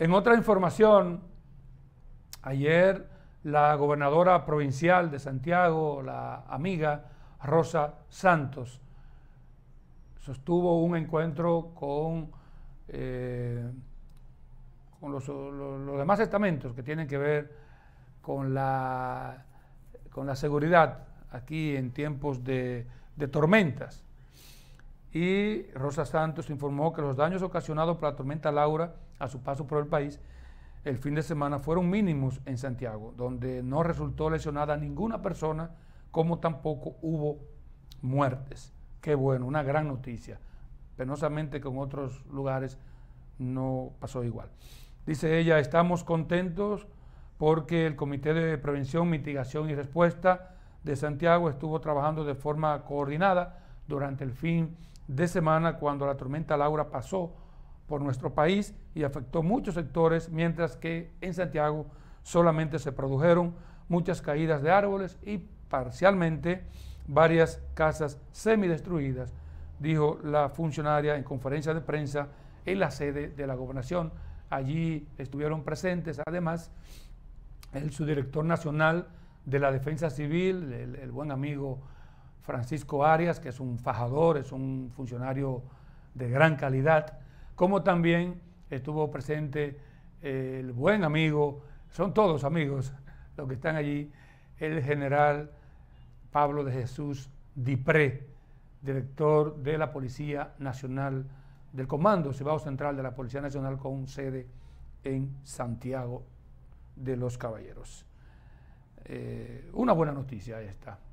En otra información, ayer la gobernadora provincial de Santiago, la amiga Rosa Santos, sostuvo un encuentro con, eh, con los, demás estamentos que tienen que ver con la, con la seguridad aquí en tiempos de, de tormentas y Rosa Santos informó que los daños ocasionados por la tormenta Laura a su paso por el país el fin de semana fueron mínimos en Santiago, donde no resultó lesionada ninguna persona, como tampoco hubo muertes. Qué bueno, una gran noticia. Penosamente con otros lugares no pasó igual. Dice ella, estamos contentos porque el Comité de Prevención, Mitigación y Respuesta de Santiago estuvo trabajando de forma coordinada durante el fin de semana cuando la tormenta Laura pasó por nuestro país y afectó muchos sectores, mientras que en Santiago solamente se produjeron muchas caídas de árboles y parcialmente varias casas semidestruidas, dijo la funcionaria en conferencia de prensa en la sede de la gobernación. Allí estuvieron presentes además el subdirector nacional de la Defensa Civil, el, buen amigo Francisco Arias, que es un fajador, es un funcionario de gran calidad, como también estuvo presente eh, el buen amigo, son todos amigos los que están allí, el general Pablo de Jesús Dipré, director de la Policía Nacional, del Comando Cibao Central de la Policía Nacional con sede en Santiago de los Caballeros. Eh, una buena noticia esta.